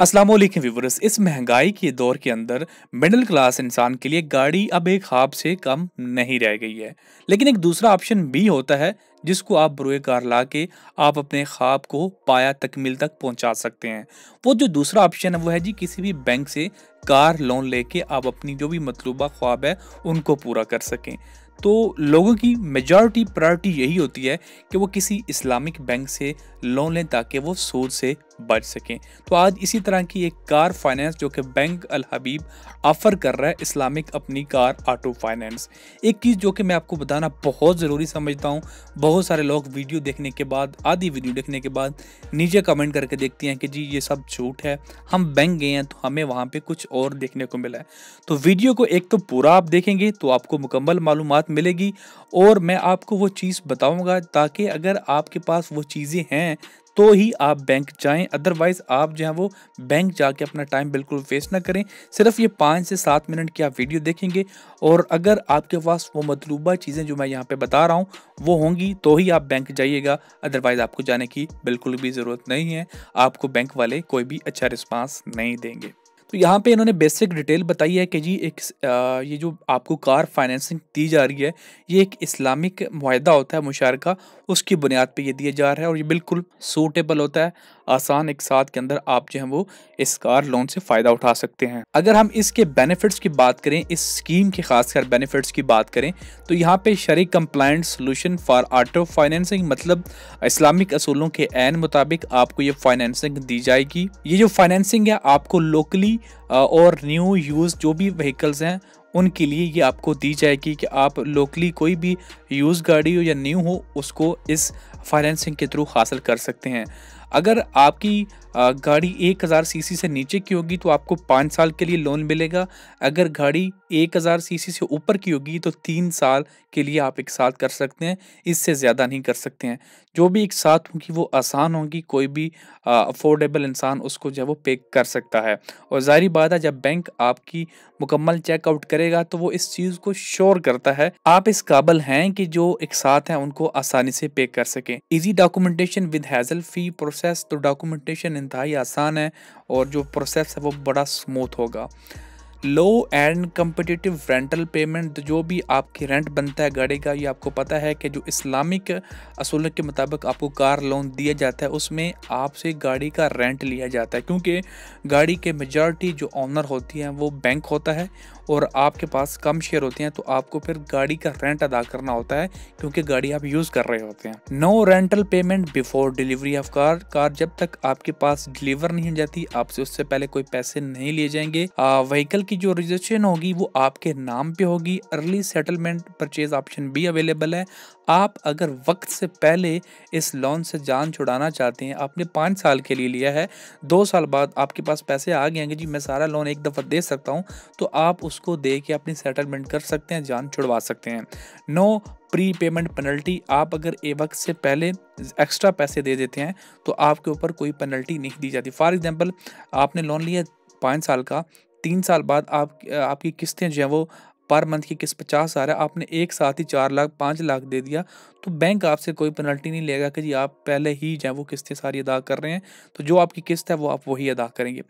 Aslam viewers इस महंगाई के दौर के अंदर मिडिल क्लास इंसान के लिए गाड़ी अब एक ख्वाब से कम नहीं रह गई है लेकिन एक दूसरा ऑप्शन भी होता है जिसको आप बुरे कार ला के आप अपने ख्वाब को पाया तकमील तक पहुंचा सकते हैं वो जो दूसरा ऑप्शन है वो है जी किसी भी बैंक से कार लोन लेके आप अपनी जो भी मतलूबा ख्वाब है उनको पूरा कर सकें तो लोगों की मेजॉरिटी प्रायोरिटी यही होती है कि वो किसी इस्लामिक बैंक से लोन लें ताकि वो सूद से बच सकें तो आज इसी तरह की एक कार फाइनेंस जो कि बैंक अल हबीब ऑफ़र कर रहा है इस्लामिक अपनी कार ऑटो फाइनेंस एक चीज़ जो कि मैं आपको बताना बहुत ज़रूरी समझता हूँ बहुत सारे लोग वीडियो देखने के बाद आधी वीडियो देखने के बाद नीचे कमेंट करके देखते हैं कि जी ये सब झूठ है हम बैंक गए हैं तो हमें वहाँ पर कुछ और देखने को मिला है तो वीडियो को एक तो पूरा आप देखेंगे तो आपको मुकम्मल मालूम मिलेगी और मैं आपको वो चीज़ बताऊँगा ताकि अगर आपके पास वो चीज़ें हैं तो ही आप बैंक जाएं अदरवाइज़ आप जो है वो बैंक जाके अपना टाइम बिल्कुल वेस्ट ना करें सिर्फ ये पाँच से सात मिनट की आप वीडियो देखेंगे और अगर आपके पास वो मतलूबा चीज़ें जो मैं यहाँ पे बता रहा हूँ वो होंगी तो ही आप बैंक जाइएगा अदरवाइज़ आपको जाने की बिल्कुल भी ज़रूरत नहीं है आपको बैंक वाले कोई भी अच्छा रिस्पॉन्स नहीं देंगे तो यहाँ पे इन्होंने बेसिक डिटेल बताई है कि जी एक आ, ये जो आपको कार फाइनेंसिंग दी जा रही है ये एक इस्लामिक माहदा होता है मुशारका उसकी बुनियाद पे ये दिया जा रहा है और ये बिल्कुल सूटेबल होता है आसान एक साथ के अंदर आप जो है वो इस कार लोन से फ़ायदा उठा सकते हैं अगर हम इसके बेनिफिट्स की बात करें इस स्कीम के खासकर बेनिफिट्स की बात करें तो यहाँ पे शर compliant solution for auto financing मतलब इस्लामिक असूलों के एन मुताबिक आपको ये फाइनेंसिंग दी जाएगी ये जो फाइनेंसिंग है आपको लोकली और न्यू यूज़ जो भी व्हीकल्स हैं उनके लिए ये आपको दी जाएगी कि आप लोकली कोई भी यूज़ गाड़ी हो या न्यू हो उसको इस फाइनेंसिंग के थ्रू हासिल कर सकते हैं अगर आपकी गाड़ी 1000 सीसी से नीचे की होगी तो आपको पाँच साल के लिए लोन मिलेगा अगर गाड़ी 1000 सीसी से ऊपर की होगी तो तीन साल के लिए आप एक साथ कर सकते हैं इससे ज़्यादा नहीं कर सकते हैं जो भी एक साथ होगी वो आसान होगी कोई भी अफोर्डेबल इंसान उसको जो है वो पे कर सकता है और जारी बात है जब बैंक आपकी मुकम्मल चेकआउट करेगा तो वो इस चीज़ को श्योर करता है आप इस काबल हैं कि जो एक साथ हैं उनको आसानी से पे कर सकें easy documentation with hassle free process तो डॉक्यूमेंटेशन इन इंतहाई आसान है और जो प्रोसेस है वो बड़ा स्मूथ होगा low and competitive rental payment जो भी आपकी रेंट बनता है गाड़ी का ये आपको पता है कि जो इस्लामिक असूल के मुताबिक आपको कार लोन दिया जाता है उसमें आपसे गाड़ी का रेंट लिया जाता है क्योंकि गाड़ी के मेजॉरिटी जो ऑनर होती हैं वो बैंक होता है और आपके पास कम शेयर होते हैं तो आपको फिर गाड़ी का रेंट अदा करना होता है क्योंकि गाड़ी आप यूज़ कर रहे होते हैं no rental payment before delivery of car car जब तक आपके पास डिलीवर नहीं हो जाती आपसे उससे पहले कोई पैसे नहीं लिए जाएंगे व्हीकल की जो रजिस्ट्रेशन होगी वो आपके नाम पे होगी अर्ली सेटलमेंट परचेज ऑप्शन भी अवेलेबल है आप अगर वक्त से पहले इस लोन से जान छुड़ाना चाहते हैं आपने पाँच साल के लिए लिया है दो साल बाद आपके पास पैसे आ गए हैं जी मैं सारा लोन एक दफ़ा दे सकता हूँ तो आप उस उसको दे के अपनी सेटलमेंट कर सकते हैं जान छुड़वा सकते हैं नो प्री पेमेंट पेनल्टी आप अगर ए वक्त से पहले एक्स्ट्रा पैसे दे देते हैं तो आपके ऊपर कोई पेनल्टी नहीं दी जाती फॉर एग्जाम्पल आपने लोन लिया पाँच साल का तीन साल बाद आप आपकी किस्तें जो हैं वो पर मंथ की किस्त पचास हज़ार है आपने एक साथ ही चार लाख पाँच लाख दे दिया तो बैंक आपसे कोई पेनल्टी नहीं लेगा कि जी आप पहले ही जो वो किस्तें सारी अदा कर रहे हैं तो जो आपकी किस्त है वो आप वही अदा करेंगे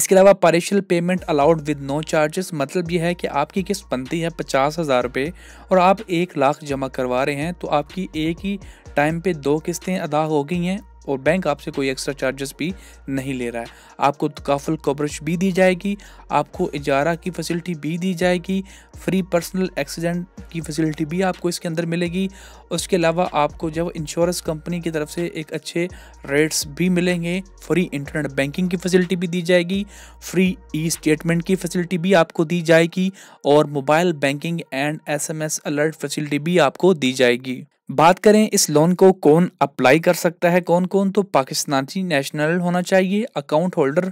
इसके अलावा partial payment allowed with no charges मतलब ये है कि आपकी किस्त बनती है पचास हज़ार रुपये और आप एक लाख जमा करवा रहे हैं तो आपकी एक ही टाइम पे दो किस्तें अदा हो गई हैं और बैंक आपसे कोई एक्स्ट्रा चार्जेस भी नहीं ले रहा है आपको काफुल कवरेज भी दी जाएगी आपको इजारा की फैसिलिटी भी दी जाएगी फ्री पर्सनल एक्सीडेंट की फैसिलिटी भी आपको इसके अंदर मिलेगी उसके अलावा आपको जब इंश्योरेंस कंपनी की तरफ से एक अच्छे रेट्स भी मिलेंगे फ्री इंटरनेट बैंकिंग की फैसिलिटी भी दी जाएगी फ्री ई स्टेटमेंट की फैसिलिटी भी आपको दी जाएगी और mobile banking and S alert facility भी आपको दी जाएगी बात करें इस लोन को कौन अप्लाई कर सकता है कौन कौन तो पाकिस्तानी नेशनल होना चाहिए account holder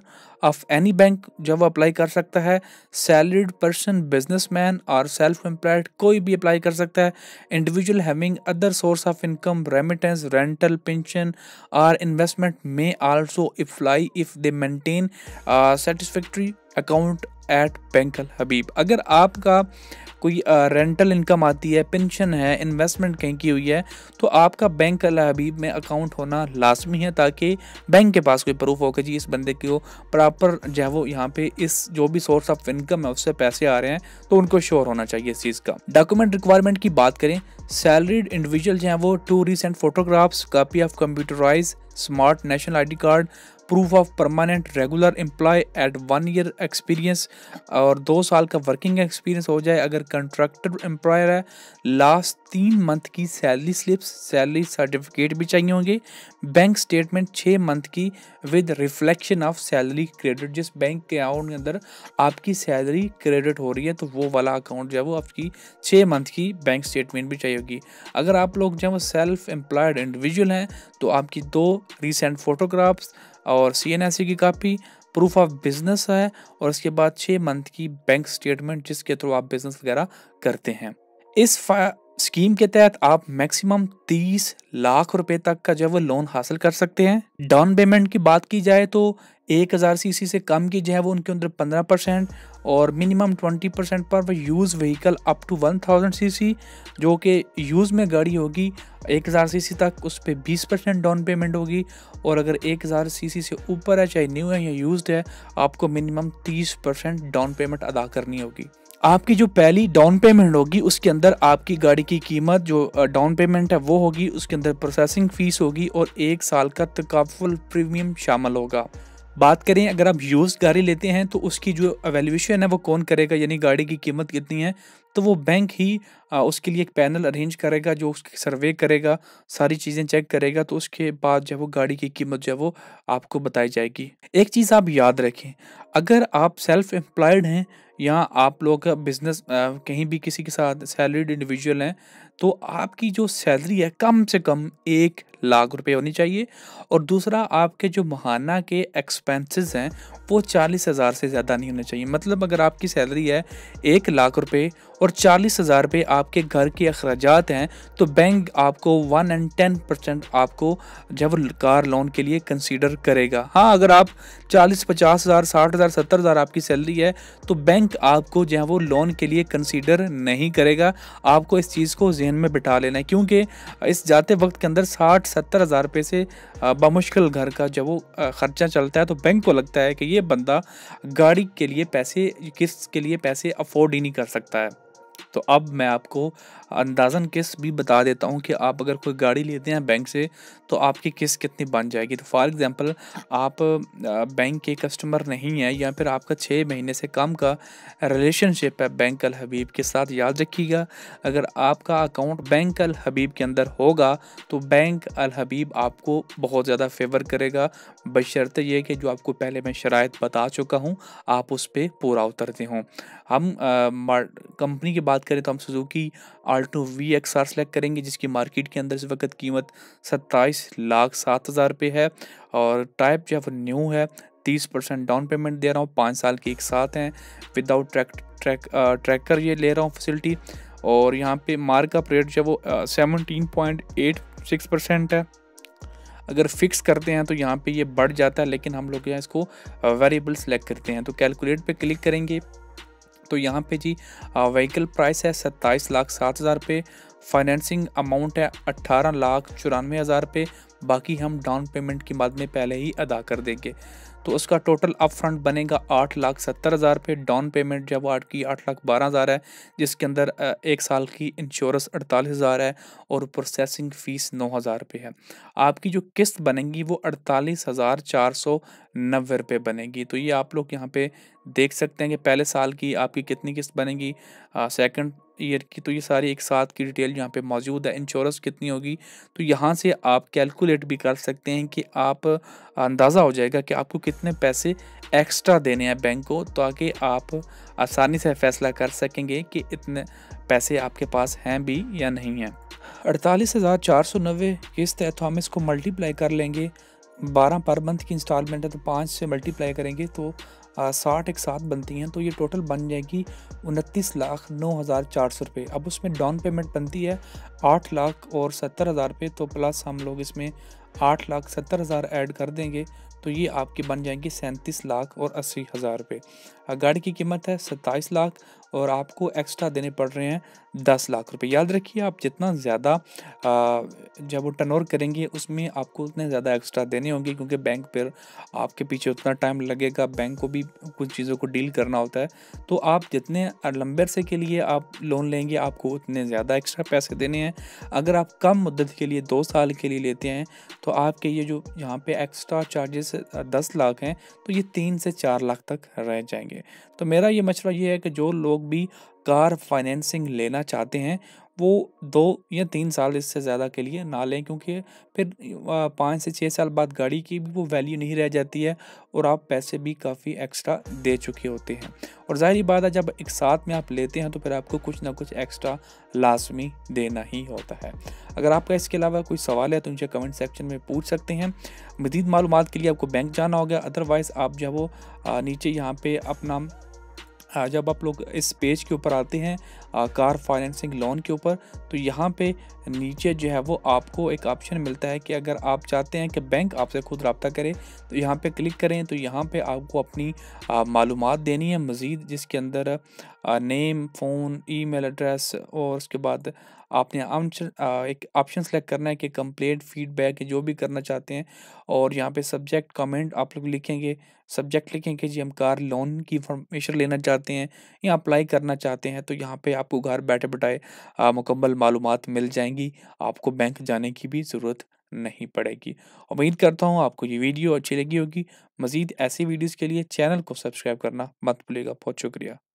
of any bank जब वो अप्लाई कर सकता है सैलरीड पर्सन बिजनेसमैन और सेल्फ एम्प्लॉयड कोई भी अप्लाई कर सकता है individual having other source of income remittance rental pension और investment may also apply if they maintain satisfactory account at पेंकल हबीब अगर आपका कोई रेंटल इनकम आती है पेंशन है इन्वेस्टमेंट कहीं की हुई है तो आपका बैंक अल हबीब में अकाउंट होना लाजमी है ताकि बैंक के पास कोई प्रूफ हो कि जी इस बंदे को प्रॉपर जो है वो यहाँ पे इस जो भी सोर्स ऑफ इनकम है उससे पैसे आ रहे हैं तो उनको श्योर होना चाहिए इस चीज़ का डॉक्यूमेंट रिक्वायरमेंट की बात करें सैलरीड इंडिविजुअल जो हैं वो two recent photographs copy of computerize smart national I card proof of permanent regular employ at one year experience और दो साल का वर्किंग एक्सपीरियंस हो जाए अगर कंट्रैक्टर एम्प्लॉयर है लास्ट तीन मंथ की सैलरी स्लिप्स सैलरी सर्टिफिकेट भी चाहिए होंगे बैंक स्टेटमेंट छः मंथ की with reflection of salary credit जिस बैंक के अकाउंट के अंदर आपकी सैलरी क्रेडिट हो रही है तो वो वाला अकाउंट जो है वो आपकी छः मंथ की बैंक स्टेटमेंट भी चाहिए होगी अगर आप लोग जो है वो सेल्फ एम्प्लॉयड इंडिविजुअल हैं तो आपकी दो रिसेंट फोटोग्राफ्स और सी की कापी प्रूफ ऑफ बिजनेस है और इसके बाद छः मंथ की बैंक स्टेटमेंट जिसके थ्रू आप बिजनेस वगैरह करते हैं इस स्कीम के तहत आप मैक्सिमम 30 लाख रुपए तक का जो है वो लोन हासिल कर सकते हैं डाउन पेमेंट की बात की जाए तो एक हज़ार सी से कम की जो है वो उनके अंदर पंद्रह परसेंट और मिनिमम ट्वेंटी परसेंट पर used vehicle up to one thousand C जो कि यूज़ में गाड़ी होगी एक हज़ार सी तक उस पर बीस परसेंट डाउन पेमेंट होगी और अगर एक हज़ार सी से ऊपर है चाहे न्यू है या यूज़ है आपको मिनिमम तीस परसेंट डाउन पेमेंट अदा करनी होगी आपकी जो पहली डाउन पेमेंट होगी उसके अंदर आपकी गाड़ी की कीमत जो डाउन पेमेंट है वो होगी उसके अंदर प्रोसेसिंग फ़ीस होगी और एक साल का तकाफुल प्रीमियम शामिल होगा बात करें अगर आप यूज़ गाड़ी लेते हैं तो उसकी जो अवेल्यूशन है वो कौन करेगा यानी गाड़ी की कीमत कितनी है तो वो बैंक ही उसके लिए एक पैनल अरेंज करेगा जो उसकी सर्वे करेगा सारी चीज़ें चेक करेगा तो उसके बाद जो है वो गाड़ी की कीमत जो है वो आपको बताई जाएगी एक चीज़ आप याद रखें अगर आप सेल्फ एम्प्लॉयड हैं या आप लोग बिजनेस कहीं भी किसी के साथ सैलरीड इंडिविजुअल हैं तो आपकी जो सैलरी है कम से कम एक लाख रुपए होनी चाहिए और दूसरा आपके जो महाना के एक्सपेंसेस हैं वो चालीस हज़ार से ज़्यादा नहीं होने चाहिए मतलब अगर आपकी सैलरी है एक लाख रुपए और चालीस हज़ार रुपये आपके घर के अखराज हैं तो बैंक आपको वन एंड टेन परसेंट आपको जब कार लोन के लिए कंसीडर करेगा हाँ अगर आप चालीस पचास हज़ार साठ हज़ार सत्तर हज़ार आपकी सैलरी है तो बैंक आपको जो है वो लोन के लिए कंसीडर नहीं करेगा आपको इस चीज़ को जहन में बिठा लेना है क्योंकि इस जाते वक्त के अंदर साठ सत्तर हज़ार रुपये से बामुश्किल घर का जब वो ख़र्चा चलता है तो बैंक को लगता है कि ये बंदा गाड़ी के लिए पैसे किस्त के लिए पैसे अफोर्ड ही नहीं कर सकता है तो अब मैं आपको अंदाज़न किस्त भी बता देता हूँ कि आप अगर कोई गाड़ी लेते हैं बैंक से तो आपकी किस्त कितनी बन जाएगी तो फॉर एग्ज़ाम्पल आप बैंक के कस्टमर नहीं हैं या फिर आपका छः महीने से कम का रिलेशनशिप है बैंक अल हबीब के साथ याद रखिएगा अगर आपका अकाउंट बैंक अल हबीब के अंदर होगा तो बैंक अल हबीब आपको बहुत ज़्यादा फेवर करेगा बशर्त ये कि जो आपको पहले मैं शरात बता चुका हूँ आप उस पर पूरा उतरते हों हम कंपनी की बात बात करें तो हम Suzuki Alto V X R select करेंगे जिसकी मार्केट के अंदर इस वक्त कीमत सत्ताईस लाख सात हज़ार रुपये है और टाइप जो है वो न्यू है तीस परसेंट डाउन पेमेंट दे रहा हूँ पाँच साल के एक साथ हैं विदाउट ट्रैक ट्रैक ट्रैकर ये ले रहा हूँ फैसिलिटी और यहाँ पे मार्कअप रेट जो है वो seventeen point eight six percent है अगर फिक्स करते हैं तो यहाँ पे ये बढ़ जाता है लेकिन हम लोग यहाँ इसको वेरिएबल सेलेक्ट करते हैं तो कैलकुलेट पे क्लिक करेंगे तो यहाँ पे जी व्हीकल प्राइस है सत्ताईस लाख सात हज़ार रुपये फाइनेंसिंग अमाउंट है अट्ठारह लाख चौरानवे हज़ार रुपये बाकी हम डाउन पेमेंट के बाद में पहले ही अदा कर देंगे तो उसका टोटल अप फ्रंट बनेगा आठ लाख सत्तर हज़ार पे डाउन पेमेंट जब आठ की आठ लाख बारह हज़ार है जिसके अंदर एक साल की इंश्योरेंस अड़तालीस हज़ार है और प्रोसेसिंग फ़ीस नौ हज़ार रुपये है आपकी जो किस्त बनेगी वो अड़तालीस हज़ार चार सौ नब्बे रुपये बनेगी तो ये आप लोग यहाँ पे देख सकते हैं कि पहले साल की आपकी कितनी किस्त बनेगी सेकंड ईयर की तो ये सारी एक साथ की डिटेल यहाँ पे मौजूद है इंश्योरेंस कितनी होगी तो यहाँ से आप कैलकुलेट कैलकुलेट भी कर सकते हैं कि आप अंदाज़ा हो जाएगा कि आपको कितने पैसे एक्स्ट्रा देने हैं बैंक को ताकि आप आसानी से फैसला कर सकेंगे कि इतने पैसे आपके पास हैं भी या नहीं हैं अड़तालीस हज़ार चार सौ नब्बे किस्त है तो हम इसको मल्टीप्लाई कर लेंगे बारह पर मंथ की इंस्टॉलमेंट है तो पाँच से मल्टीप्लाई करेंगे तो साठ एक साथ बनती हैं तो ये टोटल बन जाएगी उनतीस लाख नौ हज़ार चार सौ रुपये अब उसमें डाउन पेमेंट बनती है आठ लाख और सत्तर हज़ार रुपये तो प्लस हम लोग इसमें आठ लाख सत्तर हज़ार ऐड कर देंगे तो ये आपकी बन जाएंगी सैंतीस लाख और अस्सी हज़ार रुपये गाड़ी की कीमत है सत्ताईस लाख और आपको एक्स्ट्रा देने पड़ रहे हैं दस लाख रुपए याद रखिए आप जितना ज़्यादा जब वो टर्न करेंगे उसमें आपको उतने ज़्यादा एक्स्ट्रा देने होंगे क्योंकि बैंक पर आपके पीछे उतना टाइम लगेगा बैंक को भी कुछ चीज़ों को डील करना होता है तो आप जितने लंबे अरसे के लिए आप लोन लेंगे आपको उतने ज़्यादा एक्स्ट्रा पैसे देने हैं अगर आप कम मुद्दत के लिए दो साल के लिए लेते हैं तो आपके ये जो यहाँ पर एक्स्ट्रा चार्जेस दस लाख हैं तो ये तीन से चार लाख तक रह जाएंगे तो मेरा ये मशवरा ये है कि जो लोग लोग भी कार फाइनेंसिंग लेना चाहते हैं वो दो या तीन साल इससे ज़्यादा के लिए ना लें क्योंकि फिर पाँच से छः साल बाद गाड़ी की भी वो वैल्यू नहीं रह जाती है और आप पैसे भी काफ़ी एक्स्ट्रा दे चुके होते हैं और ज़ाहिर बात है जब एक साथ में आप लेते हैं तो फिर आपको कुछ ना कुछ एक्स्ट्रा लाजमी देना ही होता है अगर आपका इसके अलावा कोई सवाल है तो मुझे कमेंट सेक्शन में पूछ सकते हैं मज़ीद मालूम के लिए आपको बैंक जाना होगा अदरवाइज़ आप जो है वो नीचे यहाँ पर अपना जब आप लोग इस पेज के ऊपर आते हैं आ, कार फाइनेंसिंग लोन के ऊपर तो यहाँ पे नीचे जो है वो आपको एक ऑप्शन मिलता है कि अगर आप चाहते हैं कि बैंक आपसे खुद रबता करे तो यहाँ पे क्लिक करें तो यहाँ पे आपको अपनी मालूम देनी है मज़ीद जिसके अंदर नेम फ़ोन ईमेल एड्रेस और उसके बाद आपने एक ऑप्शन सेलेक्ट करना है कि कंप्लेंट फीडबैक जो भी करना चाहते हैं और यहाँ पे सब्जेक्ट कमेंट आप लोग लिखेंगे सब्जेक्ट लिखेंगे जी हम कार लोन की इंफॉर्मेशन लेना चाहते हैं या अप्लाई करना चाहते हैं तो यहाँ पे आपको घर बैठे बैठाए मुकम्मल मालूम मिल जाएंगी आपको बैंक जाने की भी ज़रूरत नहीं पड़ेगी उम्मीद करता हूँ आपको ये वीडियो अच्छी लगी होगी मज़ीद ऐसी वीडियोज़ के लिए चैनल को सब्सक्राइब करना मत भूलेगा बहुत शुक्रिया